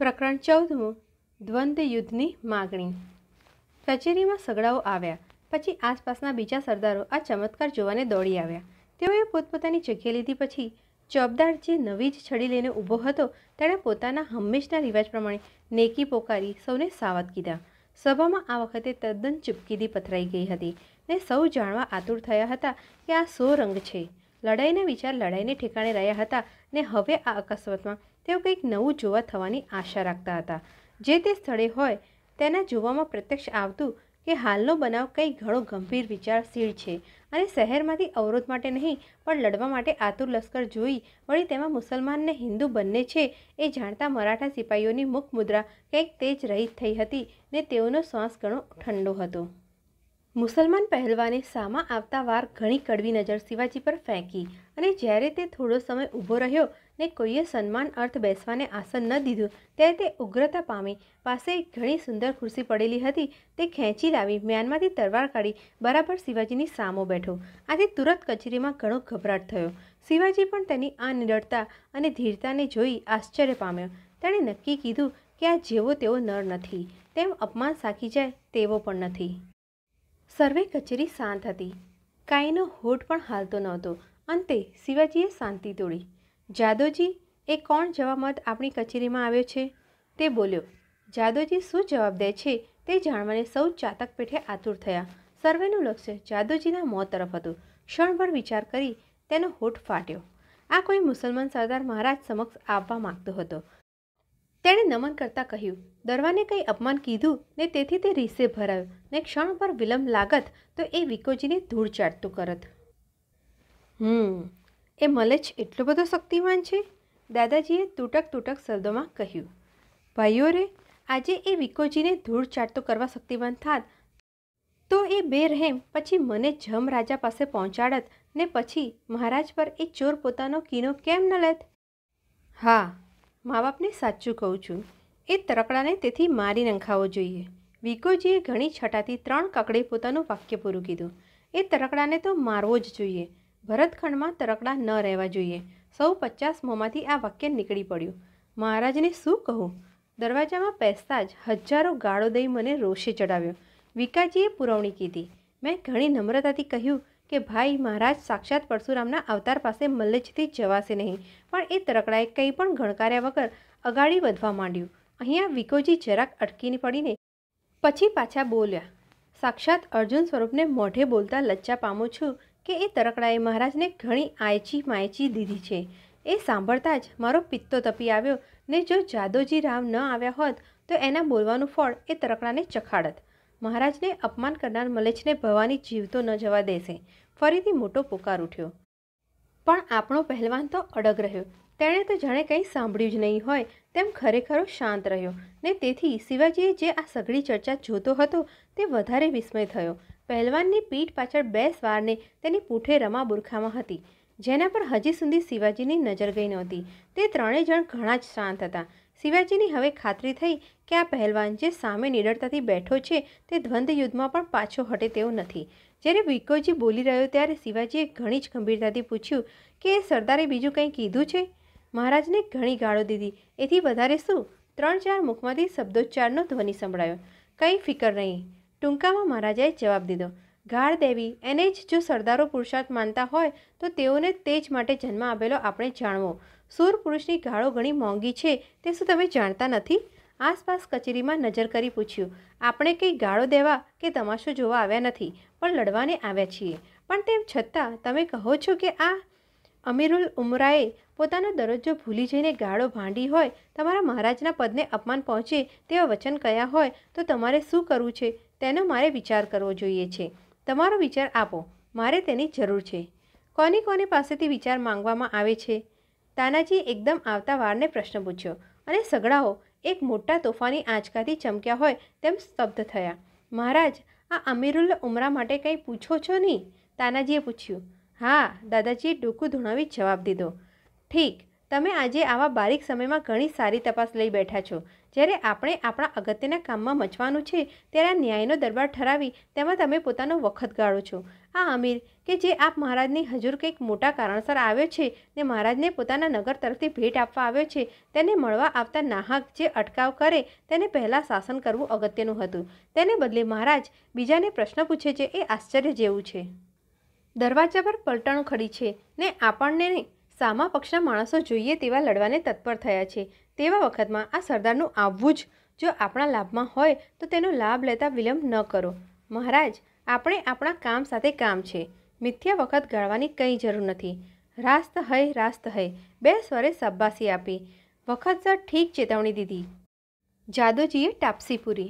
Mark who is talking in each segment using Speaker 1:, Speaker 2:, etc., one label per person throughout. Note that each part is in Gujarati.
Speaker 1: પ્રકરણ ચૌદમું દ્વંદ્વ યુદ્ધની માગણી કચેરીમાં સગડાઓ આવ્યા પછી આસપાસના બીજા સરદારો આ ચમત્કાર જોવાને દોડી આવ્યા તેઓએ પોતપોતાની જગ્યા લીધી પછી ચોબદાર જે નવી જ છડી લઈને ઊભો હતો તેણે પોતાના હંમેશના રિવાજ પ્રમાણે નેકી પોકારી સૌને સાવધ કીધા સભામાં આ વખતે તદ્દન ચૂપકીદી પથરાઈ ગઈ હતી ને સૌ જાણવા આતુર થયા હતા કે આ સો રંગ છે લડાઈના વિચાર લડાઈને ઠેકાણે રહ્યા હતા ને હવે આ અકસ્માતમાં તેઓ કંઈક નવું જોવા થવાની આશા રાખતા હતા જે તે સ્થળે હોય તેના જોવામાં પ્રત્યક્ષ આવતું કે હાલનો બનાવ કંઈક ઘણો ગંભીર વિચારશીલ છે અને શહેરમાંથી અવરોધ માટે નહીં પણ લડવા માટે આતુર લશ્કર જોઈ વળી તેમાં મુસલમાન ને હિન્દુ બંને છે એ જાણતા મરાઠા સિપાહીઓની મુખ મુદ્રા કંઈક તેજ રહિત થઈ હતી ને તેઓનો શ્વાસ ઘણો ઠંડો હતો મુસલમાન પહેલવાને સામા આવતા વાર ઘણી કડવી નજર શિવાજી પર ફેંકી અને જ્યારે તે થોડો સમય ઊભો રહ્યો ને કોઈએ સન્માન અર્થ બેસવાને આસન ન દીધું ત્યારે તે ઉગ્રતા પામી પાસે એક ઘણી સુંદર ખુરશી પડેલી હતી તે ખેંચી લાવી મ્યાનમાંથી તરવાર કાઢી બરાબર શિવાજીની સામો બેઠો આથી તુરત કચેરીમાં ઘણો ગભરાટ થયો શિવાજી પણ તેની આ નિડરતા અને ધીરતાને જોઈ આશ્ચર્ય પામ્યો તેણે નક્કી કીધું કે આ જેવો તેવો નર નથી તેમ અપમાન સાકી જાય તેવો પણ નથી સર્વે કચેરી શાંત હતી કાંઈનો હોઠ પણ હાલતો નહોતો અંતે શિવાજીએ શાંતિ તોડી જાદોજી એ કોણ જવાબ મત આપણી કચેરીમાં આવ્યો છે તે બોલ્યો જાદવજી શું જવાબ દે છે તે જાણવાને સૌ ચાતક પેઠે આતુર થયા સર્વેનું લક્ષ્ય જાદવજીના મોત તરફ હતું ક્ષણભર વિચાર કરી તેનો હોઠ ફાટ્યો આ કોઈ મુસલમાન સરદાર મહારાજ સમક્ષ આવવા માગતો હતો તેણે નમન કરતા કહ્યું દરવાને કંઈ અપમાન કીધું ને તેથી તે રીસે ભરાયો ને ક્ષણ પર વિલંબ લાગત તો એ વિકોજીને ધૂળ ચાટતું કરત હમ એ મલે જ એટલો બધો શક્તિમાન છે દાદાજીએ તૂટક તૂટક શબ્દોમાં કહ્યું ભાઈઓ રે આજે એ વિકોજીને ધૂળ ચાટતો કરવા શક્તિમાન થાત તો એ બે રહેમ પછી મને જમ રાજા પાસે પહોંચાડત ને પછી મહારાજ પર એ ચોર પોતાનો કીનો કેમ ન લેત હા મા બાપને સાચું કહું છું એ તરકડાને તેથી મારી નંખાવો જોઈએ વિકોજીએ ઘણી છટાથી ત્રણ કકડે પોતાનું વાક્ય પૂરું કીધું એ તરકડાને તો મારવો જ જોઈએ ભરતખંડમાં તરકડા ન રહેવા જોઈએ સૌ પચાસ મોંમાંથી આ વાક્ય નીકળી પડ્યું મહારાજને શું કહું દરવાજામાં બેસતા જ હજારો ગાળો દઈ મને રોષે ચડાવ્યો વિકાજીએ પુરવણી કીધી મેં ઘણી નમ્રતાથી કહ્યું કે ભાઈ મહારાજ સાક્ષાત પરશુરામના અવતાર પાસે મલ્લજથી જવાશે નહીં પણ એ તરકડાએ કંઈ પણ ગણકાર્યા વગર અગાડી વધવા માંડ્યું અહીંયા વિકોજી જરાક અટકીને પડીને પછી પાછા બોલ્યા સાક્ષાત અર્જુન સ્વરૂપને મોઢે બોલતા લચ્ચા પામું છું કે એ તરકડાએ મહારાજને ઘણી આયચી માયચી દીધી છે એ સાંભળતા જ મારો પિત્તો તપી આવ્યો ને જો જાદોજી રામ ન આવ્યા હોત તો એના બોલવાનું ફળ એ તરકડાને ચખાડત મહારાજને અપમાન કરનાર મલેચને ભવાની જીવતો ન જવા દેશે ફરીથી મોટો પુકાર ઉઠ્યો પણ આપણો પહેલવાન તો અડગ રહ્યો તેણે તો જાણે કંઈ સાંભળ્યું જ નહીં હોય તેમ ખરેખરો શાંત રહ્યો ને તેથી શિવાજીએ જે આ સઘળી ચર્ચા જોતો હતો તે વધારે વિસ્મય થયો પહેલવાનની પીઠ પાછળ બે સ્વારને તેની પૂઠે રમા બુરખામાં હતી જેના પર હજી સુધી શિવાજીની નજર ગઈ નહોતી તે ત્રણેય જણ ઘણા જ શાંત હતા શિવાજીની હવે ખાતરી થઈ કે આ પહેલવાન જે સામે નિડરતાથી બેઠો છે તે દ્વંદ્વ યુદ્ધમાં પણ પાછો હટે તેવો નથી જ્યારે વિકોજી બોલી રહ્યો ત્યારે શિવાજીએ ઘણી જ ગંભીરતાથી પૂછ્યું કે એ સરદારે બીજું કંઈ કીધું છે મહારાજને ઘણી ગાળો દીધી એથી વધારે શું ત્રણ ચાર મુખમાંથી શબ્દોચ્ચારનો ધ્વનિ સંભળાયો કંઈ ફિકર નહીં ટૂંકામાં મહારાજાએ જવાબ દીધો ગાળ દેવી એને જ જો સરદારો પુરુષાર્થ માનતા હોય તો તેઓને તે જ માટે જન્મ આપેલો આપણે જાણવો સૂર પુરુષની ગાળો ઘણી મોંઘી છે તે શું તમે જાણતા નથી આસપાસ કચેરીમાં નજર કરી પૂછ્યું આપણે કંઈ ગાળો દેવા કે તમાશો જોવા આવ્યા નથી પણ લડવાને આવ્યા છીએ પણ તેમ છતાં તમે કહો છો કે આ અમીરુલ ઉમરાએ પોતાનો દરજ્જો ભૂલી જઈને ગાળો ભાંડી હોય તમારા મહારાજના પદને અપમાન પહોંચે તેવા વચન કયા હોય તો તમારે શું કરવું છે તેનો મારે વિચાર કરવો જોઈએ છે તમારો વિચાર આપો મારે તેની જરૂર છે કોની કોની પાસેથી વિચાર માંગવામાં આવે છે તાનાજી એકદમ આવતા વારને પ્રશ્ન પૂછ્યો અને સગડાઓ એક મોટા તોફાની આંચકાથી ચમક્યા હોય તેમ સ્તબ્ધ થયા મહારાજ આ અમીરુલ ઉમરા માટે કંઈ પૂછો છો નહીં તાનાજીએ પૂછ્યું હા દાદાજીએ ડોકું ધૂણાવી જવાબ દીધો ઠીક તમે આજે આવા બારીક સમયમાં ઘણી સારી તપાસ લઈ બેઠા છો જ્યારે આપણે આપણા અગત્યના કામમાં મચવાનું છે ત્યારે આ ન્યાયનો દરબાર ઠરાવી તેમાં તમે પોતાનો વખત ગાળો છો આ અમીર કે જે આપ મહારાજની હજુર કંઈક મોટા કારણસર આવ્યો છે ને મહારાજને પોતાના નગર તરફથી ભેટ આપવા આવ્યો છે તેને મળવા આવતા નાહક જે અટકાવ કરે તેને પહેલાં શાસન કરવું અગત્યનું હતું તેને બદલે મહારાજ બીજાને પ્રશ્ન પૂછે છે એ આશ્ચર્ય જેવું છે દરવાજા પર પલટણ ખડી છે ને આપણને સામા પક્ષના માણસો જોઈએ તેવા લડવાને તત્પર થયા છે તેવા વખતમાં આ સરદારનું આવવું જ જો આપણા લાભમાં હોય તો તેનો લાભ લેતા વિલંબ ન કરો મહારાજ આપણે આપણા કામ સાથે કામ છે મિથ્યા વખત ગાળવાની કંઈ જરૂર નથી રાસ્ત હૈ રાસ્ત હૈ બે સ્વરે શાબાશી આપી વખતસર ઠીક ચેતવણી દીધી જાદોજીએ ટાપસી પૂરી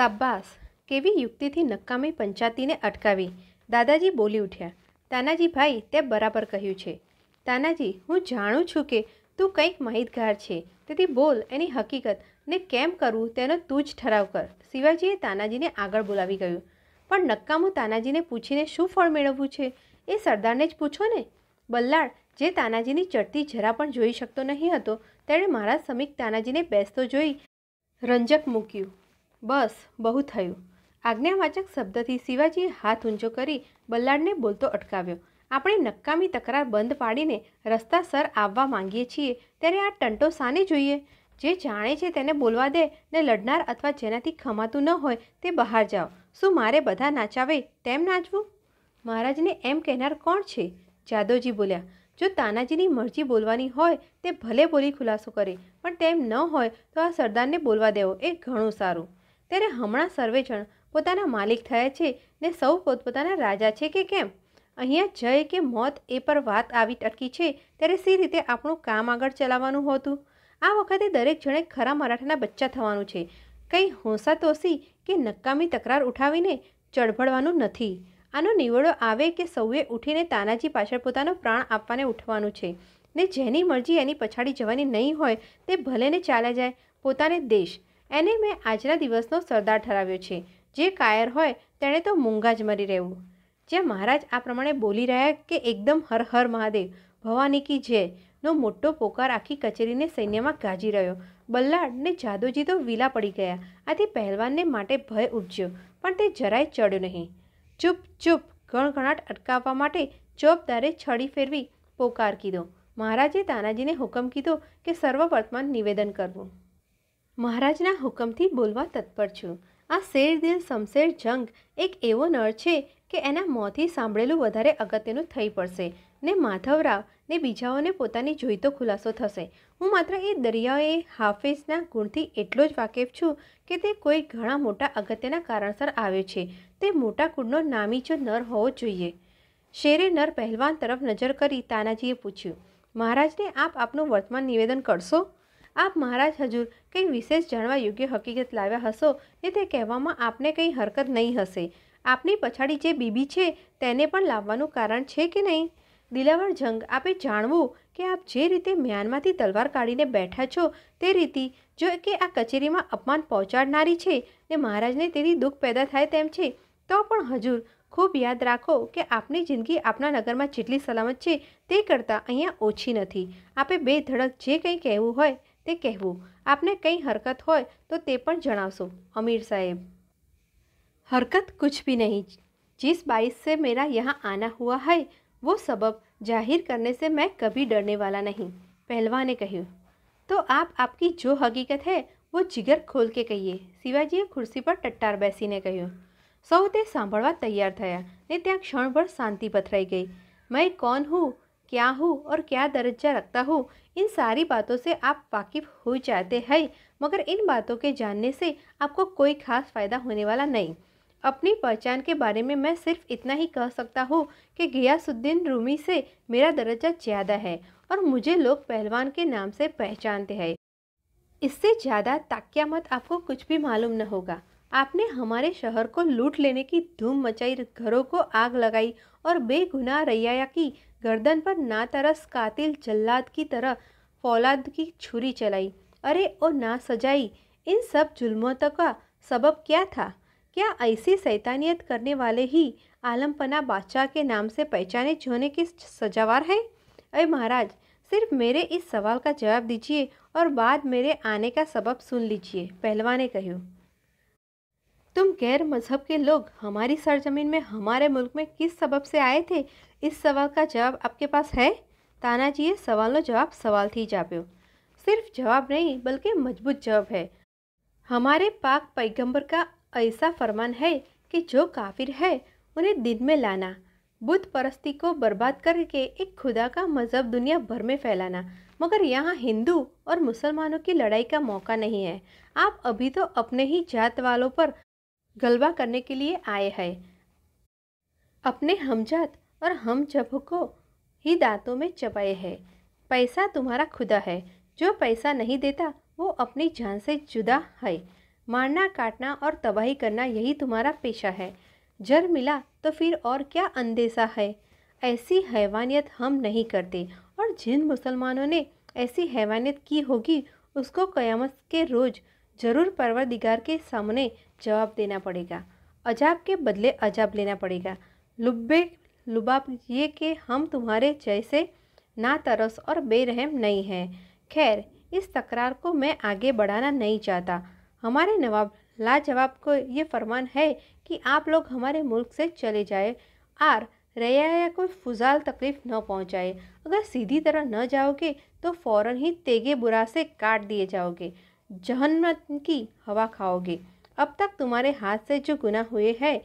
Speaker 1: શાબાશ કેવી યુક્તિથી નકામી પંચાતીને અટકાવી દાદાજી બોલી ઉઠ્યા તાનાજી ભાઈ તે બરાબર કહ્યું છે તાનાજી હું જાણું છું કે તું કંઈક માહિતગાર છે તેથી બોલ એની હકીકત ને કેમ કરવું તેનો તું જ ઠરાવ કર શિવાજીએ તાનાજીને આગળ બોલાવી ગયું પણ નક્કામું તાનાજીને પૂછીને શું ફળ મેળવવું છે એ સરદારને જ પૂછો ને બલ્લાળ જે તાનાજીની ચડતી જરા પણ જોઈ શકતો નહીં હતો તેણે મારા સમીક તાનાજીને બેસતો જોઈ રંજક મૂક્યું બસ બહુ થયું આજ્ઞાવાચક શબ્દથી શિવાજીએ હાથ ઊંચો કરી બલ્લાડને બોલતો અટકાવ્યો આપણે નકામી તકરાર બંધ પાડીને રસ્તા સર આવવા માંગીએ છીએ ત્યારે આ ટંટો સાને જોઈએ જે જાણે છે તેને બોલવા દે ને લડનાર અથવા જેનાથી ખમાતું ન હોય તે બહાર જાઓ શું મારે બધા નાચાવે તેમ નાચવું મહારાજને એમ કહેનાર કોણ છે જાદવજી બોલ્યા જો તાનાજીની મરજી બોલવાની હોય તે ભલે બોલી ખુલાસો કરે પણ તેમ ન હોય તો આ સરદારને બોલવા દેવો એ ઘણું સારું ત્યારે હમણાં સર્વેજણ પોતાના માલિક થયા છે ને સૌ પોતપોતાના રાજા છે કે કેમ અહીંયા જય કે મોત એ પર વાત આવી અટકી છે ત્યારે સી રીતે આપણું કામ આગળ ચલાવવાનું હોતું આ વખતે દરેક જણે ખરા મરાઠાના બચ્ચા થવાનું છે કંઈ હોંસા તોસી કે નકામી તકરાર ઉઠાવીને ચળભળવાનું નથી આનો નિવડો આવે કે સૌએ ઉઠીને તાનાજી પાછળ પોતાનો પ્રાણ આપવાને ઉઠવાનું છે ને જેની મરજી એની પછાડી જવાની નહીં હોય તે ભલેને ચાલ્યા જાય પોતાને દેશ એને મેં આજના દિવસનો સરદાર ઠરાવ્યો છે જે કાયર હોય તેણે તો મૂંગા જ મરી રહેવું જે મહારાજ આ પ્રમાણે બોલી રહ્યા કે એકદમ હર હર મહાદેવ ભવાની કી જય નો મોટો પોકાર આખી કચેરીને સૈન્યમાં ગાજી રહ્યો બલ્લાડને જાદોજી તો વીલા પડી ગયા આથી પહેલવાનને માટે ભય ઉપજ્યો પણ તે જરાય ચડ્યો નહીં ચૂપ ચૂપ ગણગણાટ અટકાવવા માટે ચોપદારે છડી ફેરવી પોકાર કીધો મહારાજે તાનાજીને હુકમ કીધો કે સર્વવર્તમાન નિવેદન કરવું મહારાજના હુકમથી બોલવા તત્પર છું આ શેર દિલ શમશેર જંગ એક એવો નળ છે કે એના મોંથી સાંભળેલું વધારે અગત્યનું થઈ પડશે ને માધવરાવ ને બીજાઓને પોતાની જોઈતો ખુલાસો થશે હું માત્ર એ દરિયાએ હાફિઝના ગુણથી એટલો જ વાકેફ છું કે તે કોઈ ઘણા મોટા અગત્યના કારણસર આવે છે તે મોટા કુળનો નામીચો નર હોવો જોઈએ શેરે નર પહેલવાન તરફ નજર કરી તાનાજીએ પૂછ્યું મહારાજને આપ આપનું વર્તમાન નિવેદન કરશો આપ મહારાજ હજુર કંઈ વિશેષ જાણવા યોગ્ય હકીકત લાવ્યા હશો ને તે કહેવામાં આપને કંઈ હરકત નહીં હશે આપની પછાડી જે બીબી છે તેને પણ લાવવાનું કારણ છે કે નહીં દિલાવર જંગ આપે જાણવું કે આપ જે રીતે મ્યાનમાંથી તલવાર કાઢીને બેઠા છો તે રીતિ જો કે આ કચેરીમાં અપમાન પહોંચાડનારી છે ને મહારાજને તેથી દુઃખ પેદા થાય તેમ છે તો પણ હજુર ખૂબ યાદ રાખો કે આપની જિંદગી આપના નગરમાં જેટલી સલામત છે તે કરતાં અહીંયા ઓછી નથી આપે બે ધડક જે કંઈ કહેવું હોય તે કહેવું આપને કંઈ હરકત હોય તો તે પણ જણાવશો અમીર સાહેબ હરકત કુછ भी નહીં जिस बाइस से मेरा यहाँ आना हुआ है वो सबब जाहिर करने से मैं कभी डरने वाला नहीं पहलवा ने કહ્યું તો આપ આપકી જો હકીકત હે વો જીગર ખોલ કે કહીએ શિવાજીએ ખુરશી પર ટટ્ટાર બેસીને કહ્યું સૌ તે સાંભળવા તૈયાર થયા ને ત્યાં ક્ષણભર શાંતિ પથરાઈ ગઈ મેં કોણ હું क्या हूँ और क्या दर्जा रखता हूँ इन सारी बातों से आप वाकिफ़ हो जाते हैं मगर इन बातों के जानने से आपको कोई खास फ़ायदा होने वाला नहीं अपनी पहचान के बारे में मैं सिर्फ इतना ही कह सकता हूँ कि गियासुद्दीन रूमी से मेरा दर्जा ज़्यादा है और मुझे लोग पहलवान के नाम से पहचानते हैं इससे ज़्यादा मत आपको कुछ भी मालूम न होगा आपने हमारे शहर को लूट लेने की धूम मचाई घरों को आग लगाई और बेगुनाह रैया की गर्दन पर ना तरस कातिल जल्लाद की तरह फौलाद की छुरी चलाई अरे ओ ना सजाई इन सब जुल्मों का सबब क्या था क्या ऐसी सैतानियत करने वाले ही आलमपना बादशाह के नाम से पहचाने जोने की सजावार है अरे महाराज सिर्फ मेरे इस सवाल का जवाब दीजिए और बाद मेरे आने का सबब सुन लीजिए पहलवान ने कहूँ तुम गैर मजहब के लोग हमारी सरजमीन में हमारे मुल्क में किस सबब से आए थे इस सवाल का जवाब आपके पास है ताना તાનાજીએ जवाब सवाल थी जा पे सिर्फ जवाब नहीं बल्कि मजबूत जवाब है हमारे पाक पैगंबर का ऐसा फरमान है कि जो काफिर है उन्हें दिन में लाना बुद्ध परस्ती को बर्बाद करके एक खुदा का मज़हब दुनिया भर में फैलाना मगर यहाँ हिंदू और मुसलमानों की लड़ाई का मौका नहीं है आप अभी तो अपने ही जात वालों पर गलबा करने के लिए आए हैं अपने हमजात और हम जब को ही दांतों में चबाए है पैसा तुम्हारा खुदा है जो पैसा नहीं देता वो अपनी जान से जुदा है मारना काटना और तबाही करना यही तुम्हारा पेशा है जर मिला तो फिर और क्या अंदेशा है ऐसी हैवानियत हम नहीं करते और जिन मुसलमानों ने ऐसी हैवानियत की होगी उसको क़यामत के रोज़ ज़रूर परवरदिगार के सामने जवाब देना पड़ेगा अजाब के बदले अजाब लेना पड़ेगा लुब्बे लुबाब ये कि हम तुम्हारे जैसे ना तरस और बेरहम नहीं हैं खैर इस तकरार को मैं आगे बढ़ाना नहीं चाहता हमारे नवाब लाजवाब को ये फरमान है कि आप लोग हमारे मुल्क से चले जाए और रैया को फजाल तकलीफ न पहुंचाए अगर सीधी तरह न जाओगे तो फ़ौर ही तेगे बुरा से काट दिए जाओगे जहन्नत की हवा खाओगे अब तक तुम्हारे हाथ से जो गुनाह हुए हैं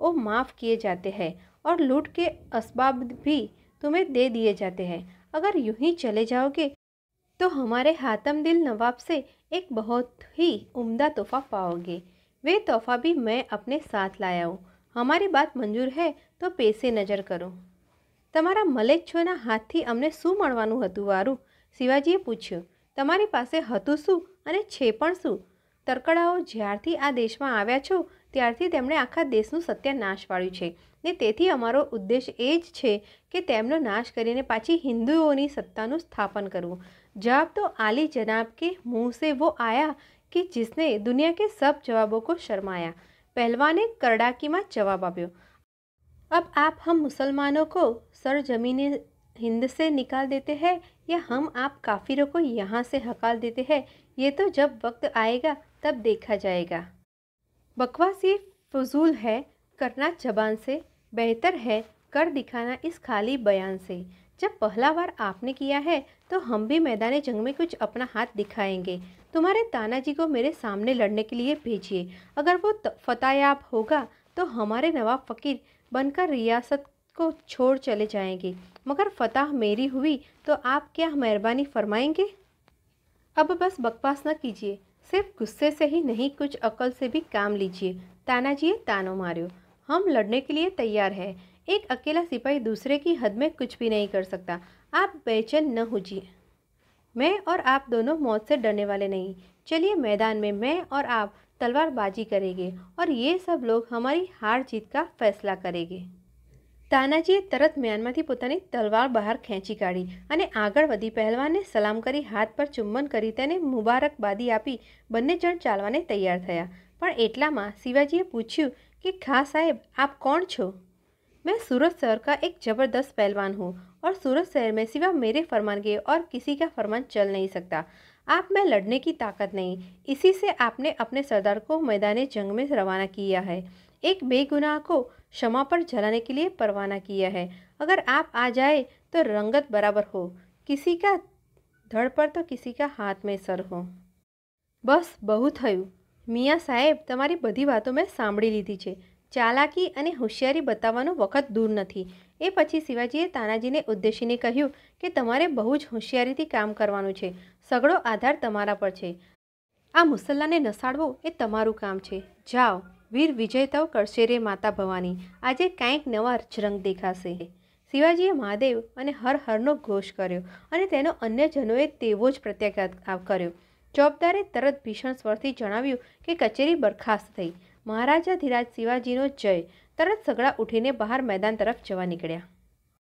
Speaker 1: वो माफ़ किए जाते हैं और लूट के असबाब भी तुम्हें दे दिए जाते हैं अगर यूं ही चले जाओगे तो हमारे हातम दिल नवाब से एक बहुत ही उम्दा तोहफ़ा पाओगे वे तोहफ़ा भी मैं अपने साथ लाया हूँ हमारी बात मंजूर है તો પેસે નજર કરો તમારા મલેચ્છોના હાથથી અમને શું મળવાનું હતું વારું શિવાજીએ પૂછ્યું તમારી પાસે હતું શું અને છે પણ શું તરકડાઓ જ્યારથી આ દેશમાં આવ્યા છો ત્યારથી તેમણે આખા દેશનું સત્યાનાશ પાડ્યું છે ने अमा उद्देश्य एज है कि तमो नाश कर पाची हिंदुओं की सत्ता न स्थापन करूँ जवाब तो आली जनाब के मुँह से वो आया कि जिसने दुनिया के सब जवाबों को शर्माया पहलवान ने कड़ाकी में जवाब आप अब आप हम मुसलमानों को सर जमीन हिंद से निकाल देते हैं या हम आप काफिरों को यहाँ से हकाल देते हैं ये तो जब वक्त आएगा तब देखा जाएगा बकवास ये फजूल है करना जबान से बेहतर है कर दिखाना इस खाली बयान से जब पहला बार आपने किया है तो हम भी मैदान जंग में कुछ अपना हाथ दिखाएंगे तुम्हारे तानाजी को मेरे सामने लड़ने के लिए भेजिए अगर वो फतायाब होगा तो हमारे नवाब फ़कीर बनकर रियासत को छोड़ चले जाएंगे मगर फतह मेरी हुई तो आप क्या मेहरबानी फरमाएंगे अब बस बकवास न कीजिए सिर्फ गुस्से से ही नहीं कुछ अकल से भी काम लीजिए तानाजी तानो मारियो हम लड़ने के लिए तैयार हैं एक अकेला सिपाही दूसरे की हद में कुछ भी नहीं कर सकता आप बेचैन न होजिए मैं और आप दोनों मौत से डरने वाले नहीं चलिए मैदान में मैं और आप तलवारबाजी करेंगे और ये सब लोग हमारी हार जीत का फैसला करेंगे तानाजी तरत તરત મ્યાનમાંથી पोता तलवार बाहर खेची काढ़ी और આગળ पहलवान ने सलाम કરી हाथ पर ચુંબન કરી તેને मुबारकबादी आप બંને जन ચાલવાને तैयार થયા पर એટલામાં शिवाजीए पूछू कि खास हाँ साहेब आप कौन छो मैं सूरत शहर का एक ज़बरदस्त पहलवान हूँ और सूरत शहर में सिवा मेरे फरमान के और किसी का फरमान चल नहीं सकता आप में लड़ने की ताकत नहीं इसी से आपने अपने सरदार को मैदान जंग में रवाना किया है एक बेगुनाह को क्षमा पर जलाने के लिए परवाना किया है अगर आप आ जाए तो रंगत बराबर हो किसी का धड़ पर तो किसी का हाथ में सर हो बस बहुत हयूँ મિયા સાહેબ તમારી બધી વાતો મેં સાંભળી લીધી છે ચાલાકી અને હોશિયારી બતાવવાનો વખત દૂર નથી એ પછી શિવાજીએ તાનાજીને ઉદ્દેશીને કહ્યું કે તમારે બહુ જ હોશિયારીથી કામ કરવાનું છે સગળો આધાર તમારા પર છે આ મુસલ્લાને નસાડવો એ તમારું કામ છે જાઓ વીર વિજય તવ કરશે રે માતા ભવાની આજે કાંઈક નવા રંગ દેખાશે શિવાજીએ મહાદેવ અને હર હરનો ઘોષ કર્યો અને તેનો અન્ય જનોએ તેવો જ પ્રત્યાઘાત કર્યો જવાબદારે તરત ભીષણ સ્વરથી જણાવ્યું કે કચેરી બરખાસ્ત થઈ મહારાજા ધીરાજ શિવાજીનો જય તરત સગડા ઉઠીને બહાર મેદાન તરફ જવા નીકળ્યા